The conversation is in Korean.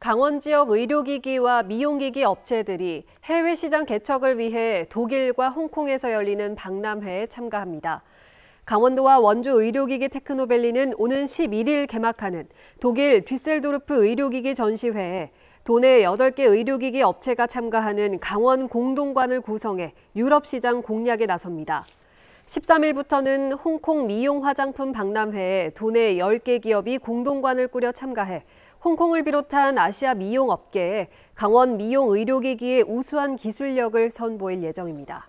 강원 지역 의료기기와 미용기기 업체들이 해외 시장 개척을 위해 독일과 홍콩에서 열리는 박람회에 참가합니다. 강원도와 원주 의료기기 테크노밸리는 오는 11일 개막하는 독일 뒤셀도르프 의료기기 전시회에 도내 8개 의료기기 업체가 참가하는 강원 공동관을 구성해 유럽 시장 공략에 나섭니다. 13일부터는 홍콩 미용 화장품 박람회에 도내 10개 기업이 공동관을 꾸려 참가해 홍콩을 비롯한 아시아 미용 업계에 강원 미용 의료기기의 우수한 기술력을 선보일 예정입니다.